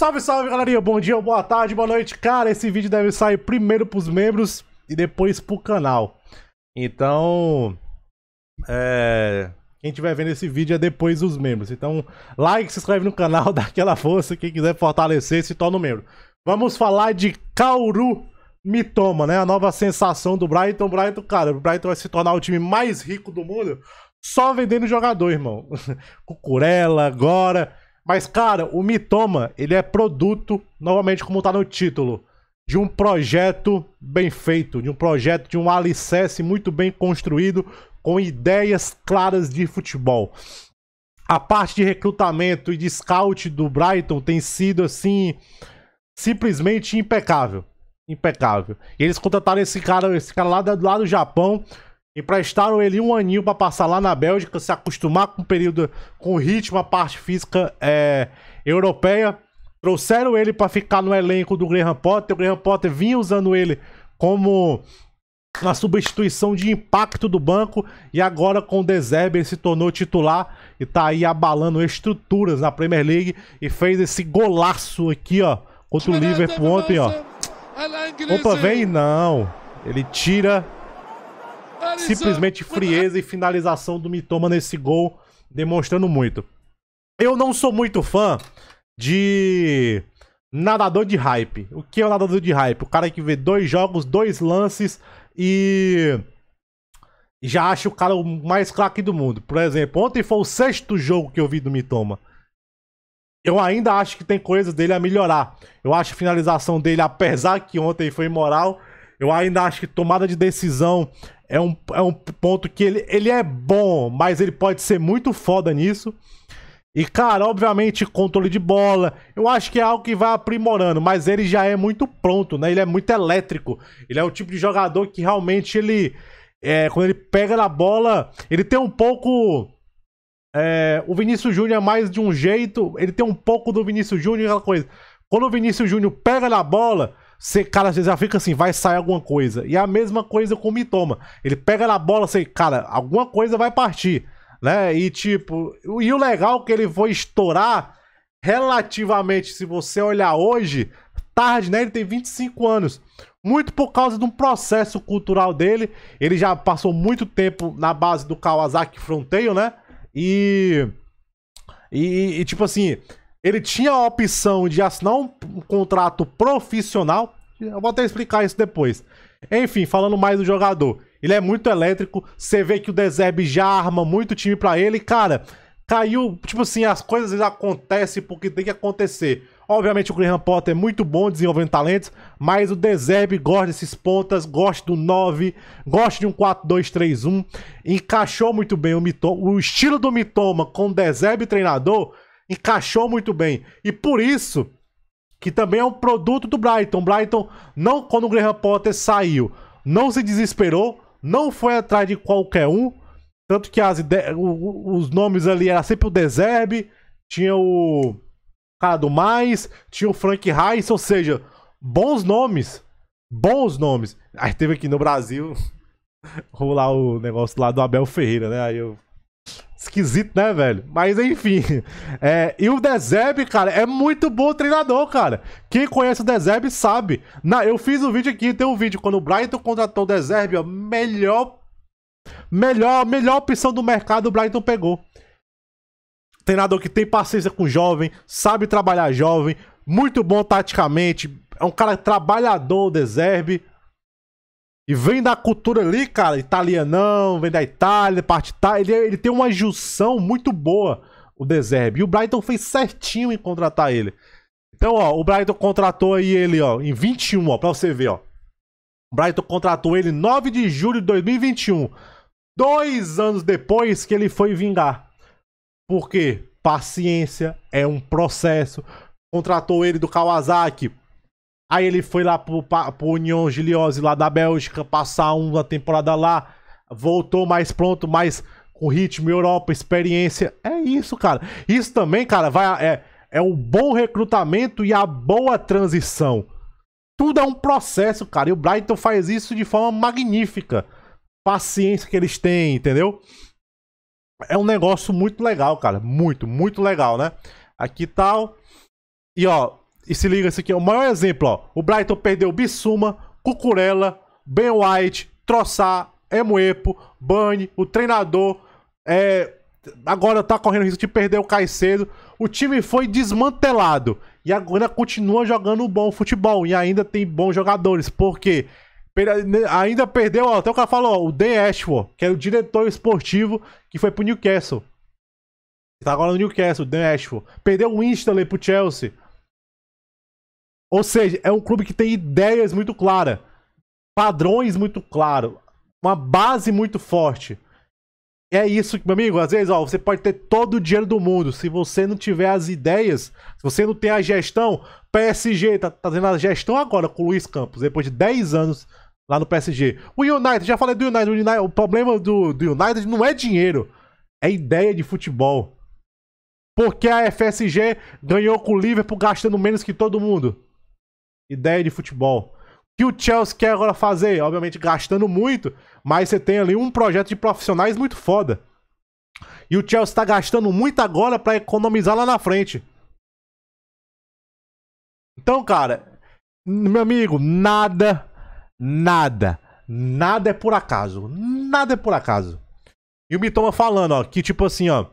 Salve, salve, galerinha! Bom dia, boa tarde, boa noite. Cara, esse vídeo deve sair primeiro pros membros e depois pro canal. Então, é... quem estiver vendo esse vídeo é depois dos membros. Então, like, se inscreve no canal, dá aquela força. Quem quiser fortalecer, se torna um membro. Vamos falar de Kauru Mitoma, né? A nova sensação do Brighton. Brighton, cara, o Brighton vai se tornar o time mais rico do mundo só vendendo jogador, irmão. Cucurella, agora. Mas, cara, o Mitoma, ele é produto, novamente como tá no título, de um projeto bem feito, de um projeto de um alicerce muito bem construído, com ideias claras de futebol. A parte de recrutamento e de scout do Brighton tem sido, assim, simplesmente impecável. Impecável. E eles contrataram esse cara, esse cara lá do, lá do Japão, Emprestaram ele um aninho para passar lá na Bélgica, se acostumar com o período, com o ritmo, a parte física é, europeia. Trouxeram ele para ficar no elenco do Graham Potter. O Graham Potter vinha usando ele como uma substituição de impacto do banco e agora com o Deserbe ele se tornou titular e tá aí abalando estruturas na Premier League e fez esse golaço aqui, ó, contra o Liverpool ontem, ó. Opa, vem não. Ele tira simplesmente frieza e finalização do Mitoma nesse gol, demonstrando muito. Eu não sou muito fã de nadador de hype. O que é um nadador de hype? O cara que vê dois jogos, dois lances e já acha o cara o mais craque do mundo. Por exemplo, ontem foi o sexto jogo que eu vi do Mitoma. Eu ainda acho que tem coisas dele a melhorar. Eu acho a finalização dele, apesar que ontem foi imoral, eu ainda acho que tomada de decisão é um, é um ponto que ele, ele é bom, mas ele pode ser muito foda nisso. E, cara, obviamente, controle de bola. Eu acho que é algo que vai aprimorando, mas ele já é muito pronto, né? Ele é muito elétrico. Ele é o tipo de jogador que realmente ele. É, quando ele pega na bola, ele tem um pouco. É, o Vinícius Júnior é mais de um jeito. Ele tem um pouco do Vinícius Júnior, aquela coisa. Quando o Vinícius Júnior pega na bola, você, cara, vezes já fica assim, vai sair alguma coisa. E é a mesma coisa com o Mitoma. Ele pega na bola, assim, cara, alguma coisa vai partir, né? E tipo, e o legal é que ele foi estourar relativamente, se você olhar hoje, tarde, né? Ele tem 25 anos. Muito por causa de um processo cultural dele. Ele já passou muito tempo na base do Kawasaki Fronteio, né? E, e, e tipo assim, ele tinha a opção de assinar um, contrato profissional. Eu vou até explicar isso depois. Enfim, falando mais do jogador. Ele é muito elétrico. Você vê que o Deserbe já arma muito time para ele. Cara, caiu. Tipo assim, as coisas acontecem porque tem que acontecer. Obviamente o Graham Potter é muito bom desenvolvendo talentos, mas o Deserbe gosta desses pontas, gosta do 9, gosta de um 4-2-3-1. Encaixou muito bem o, Mitoma, o estilo do Mitoma com o Deserbe treinador encaixou muito bem. E por isso que também é um produto do Brighton. Brighton, não quando o Graham Potter saiu, não se desesperou, não foi atrás de qualquer um. Tanto que as ideias, os nomes ali era sempre o Deserbe, tinha o cara do Mais, tinha o Frank Rice, ou seja, bons nomes. Bons nomes. Aí teve aqui no Brasil rolar o negócio lá do Abel Ferreira, né? Aí eu Esquisito, né, velho? Mas enfim. É, e o Dezeb, cara, é muito bom treinador, cara. Quem conhece o Dezeb sabe. Na, eu fiz um vídeo aqui, tem um vídeo. Quando o Brighton contratou o Dezeb, ó, melhor. Melhor, melhor opção do mercado, o Brighton pegou. Treinador que tem paciência com jovem, sabe trabalhar jovem, muito bom taticamente. É um cara trabalhador, o Dezerbe. E vem da cultura ali, cara, italianão, vem da Itália, parte tá Ele, ele tem uma junção muito boa, o Deserve. E o Brighton fez certinho em contratar ele. Então, ó, o Brighton contratou aí ele, ó, em 21, ó, pra você ver, ó. O Brighton contratou ele 9 de julho de 2021. Dois anos depois que ele foi vingar. Por quê? Paciência é um processo. Contratou ele do Kawasaki Aí ele foi lá pro, pro Union Giliose lá da Bélgica, passar uma temporada lá, voltou mais pronto, mais com ritmo, Europa, experiência. É isso, cara. Isso também, cara, vai é, é um bom recrutamento e a boa transição. Tudo é um processo, cara. E o Brighton faz isso de forma magnífica. Paciência que eles têm, entendeu? É um negócio muito legal, cara. Muito, muito legal, né? Aqui tal. E ó, e se liga, esse aqui é o maior exemplo, ó. O Brighton perdeu Bissuma, Cucurella, Ben White, Troçar, Emuepo, Bunny, o treinador. É, agora tá correndo risco de perder o Caicedo. O time foi desmantelado. E agora continua jogando bom futebol. E ainda tem bons jogadores. Porque ainda perdeu, ó, até o cara falou, ó, o Dan Ashford, que era é o diretor esportivo que foi pro Newcastle. Tá agora no Newcastle, Dan Ashford. Perdeu o Winstanley pro Chelsea. Ou seja, é um clube que tem ideias muito claras, padrões muito claros, uma base muito forte. É isso, meu amigo. Às vezes, ó, você pode ter todo o dinheiro do mundo. Se você não tiver as ideias, se você não tem a gestão, PSG tá, tá fazendo a gestão agora com o Luiz Campos, depois de 10 anos lá no PSG. O United, já falei do United. O, United, o problema do, do United não é dinheiro, é ideia de futebol. Porque a FSG ganhou com o Liverpool gastando menos que todo mundo ideia de futebol. O que o Chelsea quer agora fazer? Obviamente gastando muito, mas você tem ali um projeto de profissionais muito foda. E o Chelsea está gastando muito agora para economizar lá na frente. Então, cara, meu amigo, nada, nada, nada é por acaso. Nada é por acaso. E o Mitoma falando, ó, que tipo assim, ó.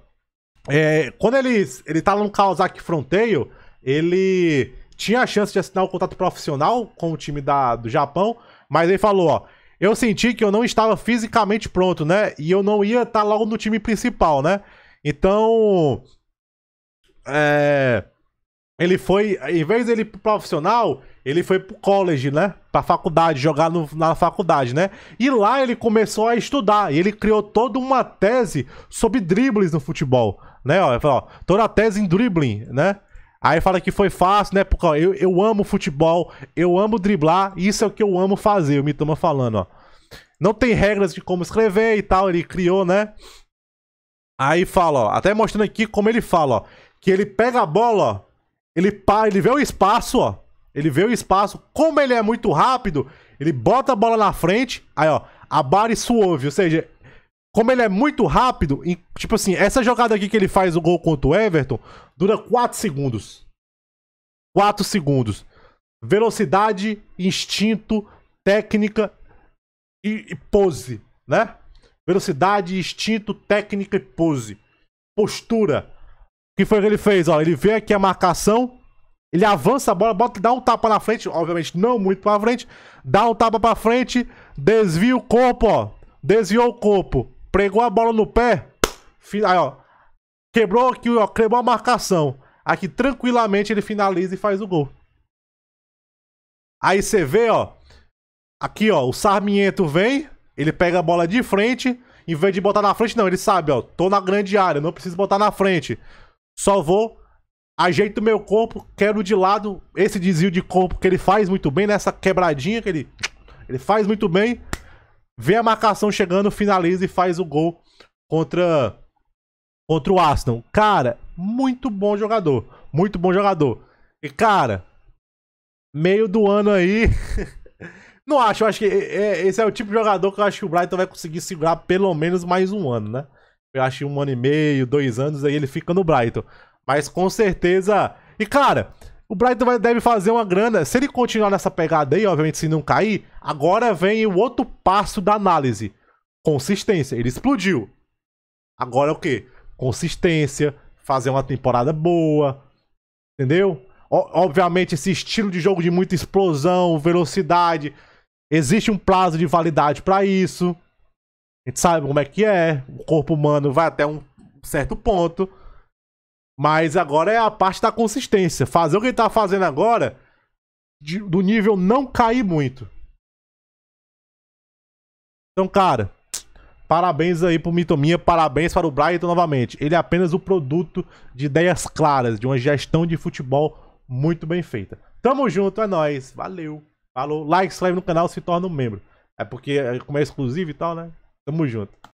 É, quando ele, ele tá no Kawasaki Fronteio, ele tinha a chance de assinar um contrato profissional com o time da, do Japão, mas ele falou, ó, eu senti que eu não estava fisicamente pronto, né? E eu não ia estar tá logo no time principal, né? Então, é, ele foi, em vez dele ir pro profissional, ele foi pro college, né? Pra faculdade, jogar no, na faculdade, né? E lá ele começou a estudar. E ele criou toda uma tese sobre dribles no futebol, né? Ó, toda a tese em dribbling, né? Aí fala que foi fácil, né? Porque ó, eu, eu amo futebol, eu amo driblar, isso é o que eu amo fazer, o Mitoma falando, ó. Não tem regras de como escrever e tal, ele criou, né? Aí fala, ó, até mostrando aqui como ele fala, ó, que ele pega a bola, ó, ele para, ele vê o espaço, ó. Ele vê o espaço, como ele é muito rápido, ele bota a bola na frente, aí ó, a bara e suave, ou seja, como ele é muito rápido, e, tipo assim, essa jogada aqui que ele faz o gol contra o Everton, Dura 4 segundos. 4 segundos. Velocidade, instinto, técnica e, e pose, né? Velocidade, instinto, técnica e pose. Postura. O que foi que ele fez? Ó, ele vê aqui a marcação, ele avança a bola, bota, dá um tapa na frente, obviamente não muito pra frente, dá um tapa pra frente, desvia o corpo, ó. Desviou o corpo, pregou a bola no pé. Aí, ó, Quebrou aqui, ó, quebrou a marcação. Aqui tranquilamente ele finaliza e faz o gol. Aí você vê, ó. Aqui, ó, o Sarmiento vem, ele pega a bola de frente. Em vez de botar na frente, não, ele sabe, ó, tô na grande área, não preciso botar na frente. Só vou, ajeito meu corpo, quero de lado esse desvio de corpo que ele faz muito bem, nessa quebradinha que ele, ele faz muito bem. Vê a marcação chegando, finaliza e faz o gol contra contra o Aston. Cara, muito bom jogador. Muito bom jogador. E, cara, meio do ano aí. não acho, eu acho que é, é, esse é o tipo de jogador que eu acho que o Brighton vai conseguir segurar pelo menos mais um ano, né? Eu acho que um ano e meio, dois anos, aí ele fica no Brighton. Mas com certeza. E, cara, o Brighton vai, deve fazer uma grana. Se ele continuar nessa pegada aí, obviamente, se não cair, agora vem o outro passo da análise: consistência. Ele explodiu. Agora é o quê? consistência, fazer uma temporada boa, entendeu? O, obviamente, esse estilo de jogo de muita explosão, velocidade, existe um prazo de validade para isso. A gente sabe como é que é, o corpo humano vai até um certo ponto. Mas agora é a parte da consistência. Fazer o que ele tá fazendo agora, de, do nível não cair muito. Então, cara, Parabéns aí pro Mitominha, parabéns para o Brighton novamente. Ele é apenas o produto de ideias claras, de uma gestão de futebol muito bem feita. Tamo junto, é nóis. Valeu. Falou. Like, inscreve no canal, se torna um membro. É porque, como é exclusivo e tal, né? Tamo junto.